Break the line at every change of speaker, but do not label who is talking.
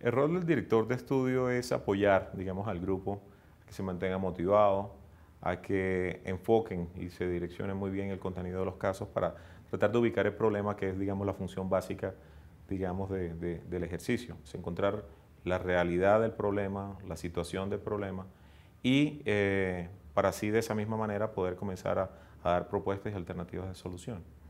El rol del director de estudio es apoyar, digamos, al grupo a que se mantenga motivado, a que enfoquen y se direccionen muy bien el contenido de los casos para tratar de ubicar el problema que es, digamos, la función básica, digamos, del ejercicio. Es encontrar la realidad del problema, la situación del problema y eh, para así de esa misma manera poder comenzar a dar propuestas y alternativas de solución.